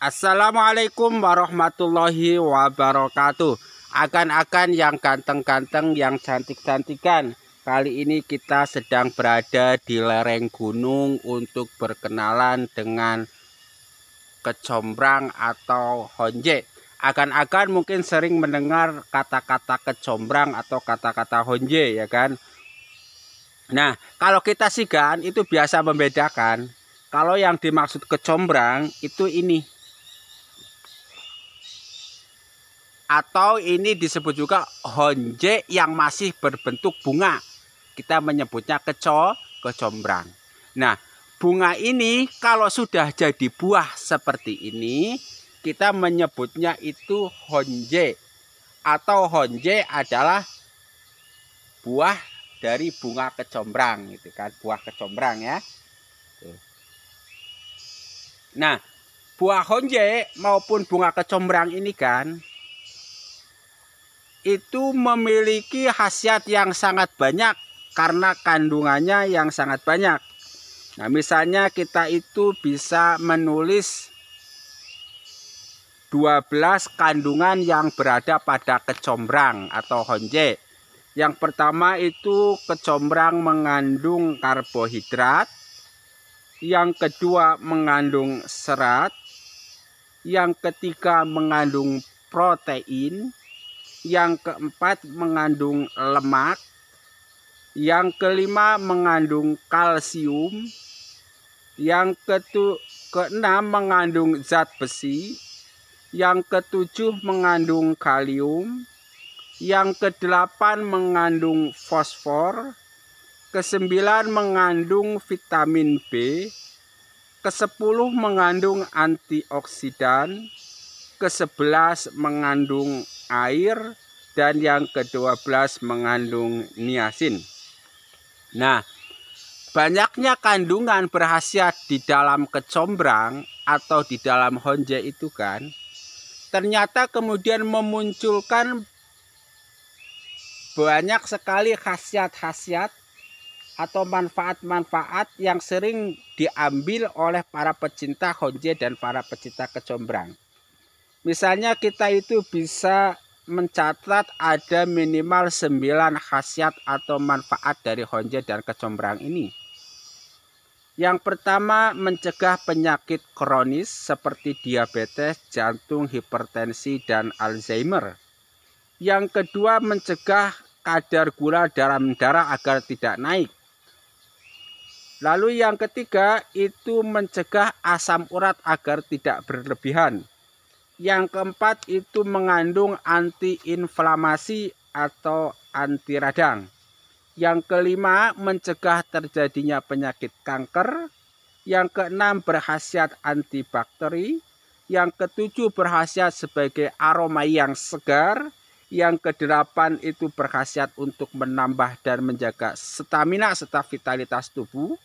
Assalamualaikum warahmatullahi wabarakatuh. Akan-akan yang ganteng-ganteng, yang cantik-cantikan. Kali ini kita sedang berada di lereng gunung untuk berkenalan dengan kecombrang atau honje. Akan-akan mungkin sering mendengar kata-kata kecombrang atau kata-kata honje ya kan. Nah, kalau kita sih kan itu biasa membedakan. Kalau yang dimaksud kecombrang itu ini atau ini disebut juga honje yang masih berbentuk bunga. Kita menyebutnya keco, kecombrang. Nah, bunga ini kalau sudah jadi buah seperti ini, kita menyebutnya itu honje. Atau honje adalah buah dari bunga kecombrang gitu kan, buah kecombrang ya. Nah, buah honje maupun bunga kecombrang ini kan itu memiliki khasiat yang sangat banyak karena kandungannya yang sangat banyak. Nah, misalnya kita itu bisa menulis 12 kandungan yang berada pada kecombrang atau honje. Yang pertama itu kecombrang mengandung karbohidrat. Yang kedua mengandung serat. Yang ketiga mengandung protein yang keempat mengandung lemak, yang kelima mengandung kalsium, yang ketu keenam mengandung zat besi, yang ketujuh mengandung kalium, yang kedelapan mengandung fosfor, kesembilan mengandung vitamin B, kesepuluh mengandung antioksidan, kesebelas mengandung air dan yang ke-12 mengandung niasin. Nah, banyaknya kandungan berhasiat di dalam kecombrang atau di dalam honje itu kan ternyata kemudian memunculkan banyak sekali khasiat-khasiat atau manfaat-manfaat yang sering diambil oleh para pecinta honje dan para pecinta kecombrang. Misalnya kita itu bisa mencatat ada minimal 9 khasiat atau manfaat dari honje dan kecombrang ini. Yang pertama, mencegah penyakit kronis seperti diabetes, jantung, hipertensi, dan Alzheimer. Yang kedua, mencegah kadar gula dalam darah agar tidak naik. Lalu yang ketiga, itu mencegah asam urat agar tidak berlebihan. Yang keempat itu mengandung antiinflamasi atau anti radang. Yang kelima mencegah terjadinya penyakit kanker. Yang keenam berhasiat antibakteri. Yang ketujuh berhasiat sebagai aroma yang segar. Yang kedelapan itu berhasiat untuk menambah dan menjaga stamina serta vitalitas tubuh.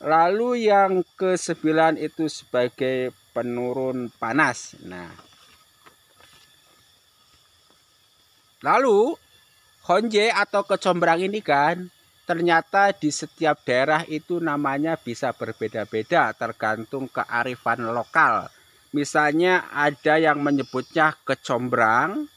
Lalu yang kesembilan itu sebagai penurun panas. Nah, lalu honje atau kecombrang ini kan ternyata di setiap daerah itu namanya bisa berbeda-beda tergantung kearifan lokal. Misalnya ada yang menyebutnya kecombrang,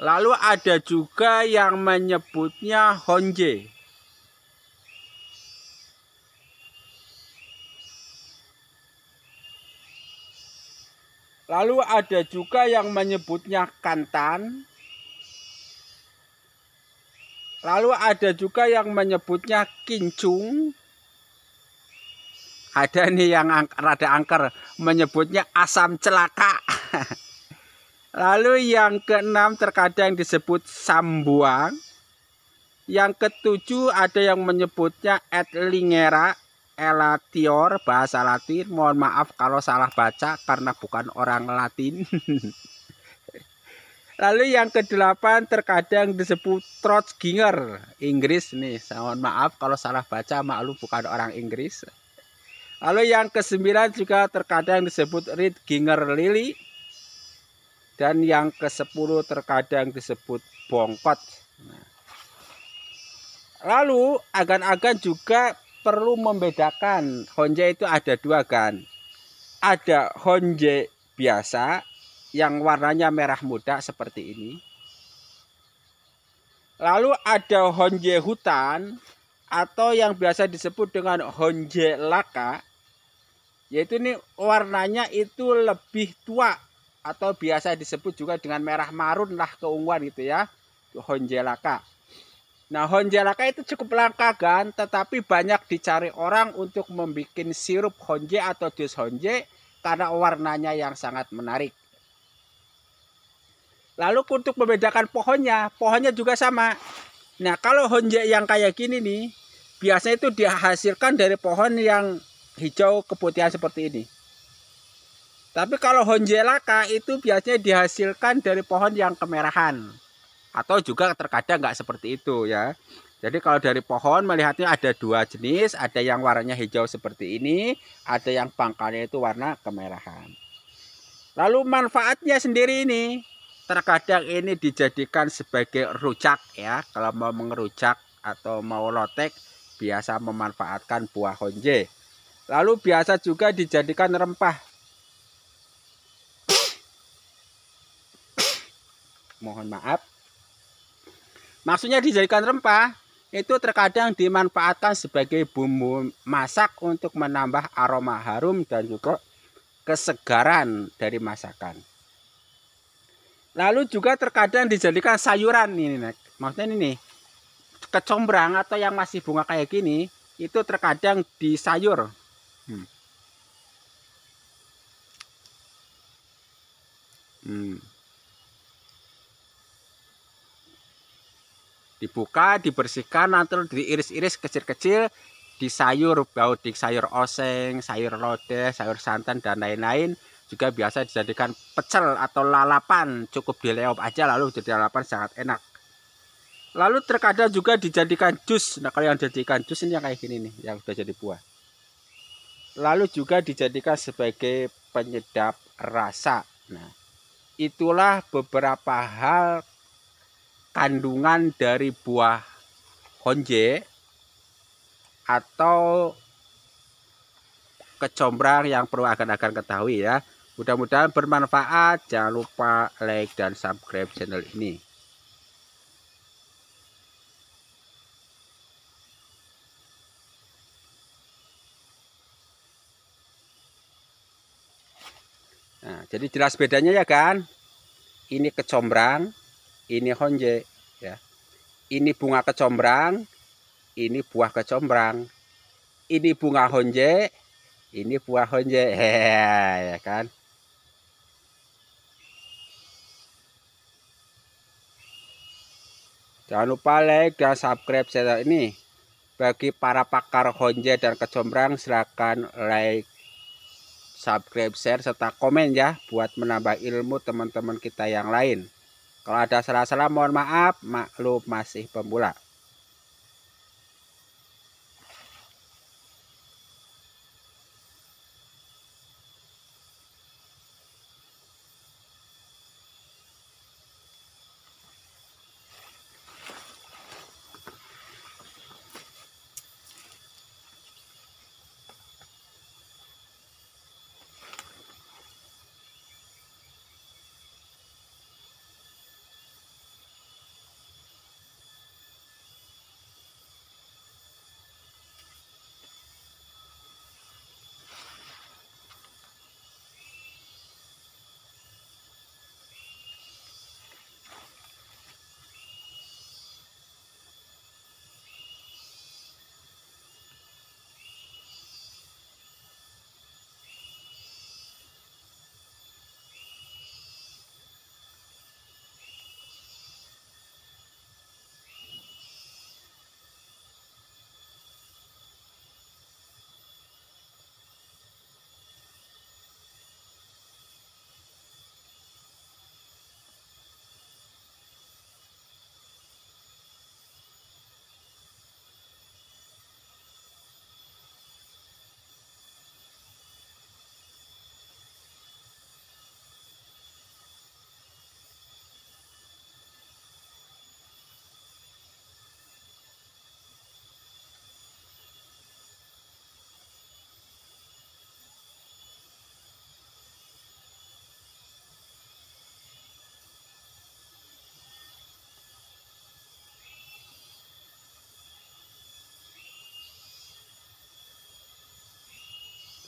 Lalu ada juga yang menyebutnya honje. Lalu ada juga yang menyebutnya kantan. Lalu ada juga yang menyebutnya kincung. Ada nih yang ang rada angker menyebutnya asam celaka. Lalu yang keenam terkadang disebut sambuang. Yang ketujuh ada yang menyebutnya etlingera Elatior bahasa Latin. Mohon maaf kalau salah baca karena bukan orang Latin. Lalu yang kedelapan terkadang disebut trotskinger Inggris nih. Mohon maaf kalau salah baca maklum bukan orang Inggris. Lalu yang kesembilan juga terkadang disebut ridginger Lily. Dan yang kesepuluh terkadang disebut Bongkot. Nah. Lalu agan-agan juga perlu membedakan honje itu ada dua kan ada honje biasa yang warnanya merah muda seperti ini lalu ada honje hutan atau yang biasa disebut dengan honje laka yaitu ini warnanya itu lebih tua atau biasa disebut juga dengan merah marun lah keunguan gitu ya honje laka Nah, Honjelaka itu cukup langka kan, tetapi banyak dicari orang untuk membuat sirup honje atau jus honje karena warnanya yang sangat menarik. Lalu untuk membedakan pohonnya, pohonnya juga sama. Nah, kalau honje yang kayak gini nih, biasanya itu dihasilkan dari pohon yang hijau keputihan seperti ini. Tapi kalau honjelaka itu biasanya dihasilkan dari pohon yang kemerahan atau juga terkadang nggak seperti itu ya. Jadi kalau dari pohon melihatnya ada dua jenis, ada yang warnanya hijau seperti ini, ada yang pangkalnya itu warna kemerahan. Lalu manfaatnya sendiri ini, terkadang ini dijadikan sebagai rujak ya, kalau mau mengerucak atau mau lotek biasa memanfaatkan buah honje. Lalu biasa juga dijadikan rempah. Mohon maaf. Maksudnya dijadikan rempah itu terkadang dimanfaatkan sebagai bumbu masak untuk menambah aroma harum dan juga kesegaran dari masakan. Lalu juga terkadang dijadikan sayuran ini, maksudnya ini kecombrang atau yang masih bunga kayak gini itu terkadang disayur. Hmm. Hmm. dibuka dibersihkan nanti diiris-iris kecil-kecil di sayur baudik sayur oseng sayur lodeh sayur santan dan lain-lain juga biasa dijadikan pecel atau lalapan cukup dileop aja lalu jadi lalapan sangat enak lalu terkadang juga dijadikan jus nah kalau yang dijadikan jus ini yang kayak gini nih yang sudah jadi buah lalu juga dijadikan sebagai penyedap rasa nah itulah beberapa hal kandungan dari buah honje atau kecombrang yang perlu akan-akan ketahui ya. Mudah-mudahan bermanfaat. Jangan lupa like dan subscribe channel ini. Nah, jadi jelas bedanya ya kan. Ini kecombrang, ini honje ya. Ini bunga kecombrang, ini buah kecombrang. Ini bunga honje, ini buah honje. Hehehe, ya kan? Jangan lupa like dan subscribe channel ini. Bagi para pakar honje dan kecombrang silahkan like, subscribe, share serta komen ya buat menambah ilmu teman-teman kita yang lain. Kalau ada salah-salah mohon maaf, maklum masih pemula.